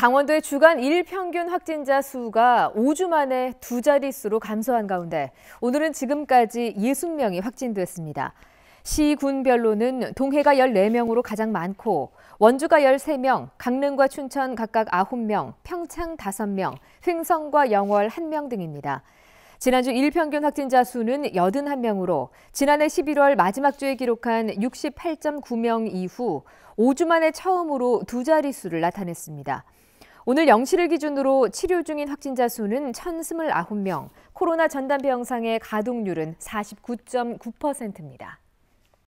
강원도의 주간 일평균 확진자 수가 5주 만에 두 자릿수로 감소한 가운데 오늘은 지금까지 60명이 확진됐습니다. 시군별로는 동해가 14명으로 가장 많고 원주가 13명, 강릉과 춘천 각각 9명, 평창 5명, 횡성과 영월 1명 등입니다. 지난주 일평균 확진자 수는 81명으로 지난해 11월 마지막 주에 기록한 68.9명 이후 5주 만에 처음으로 두 자릿수를 나타냈습니다. 오늘 0시를 기준으로 치료 중인 확진자 수는 1,029명, 코로나 전담 병상의 가동률은 49.9%입니다.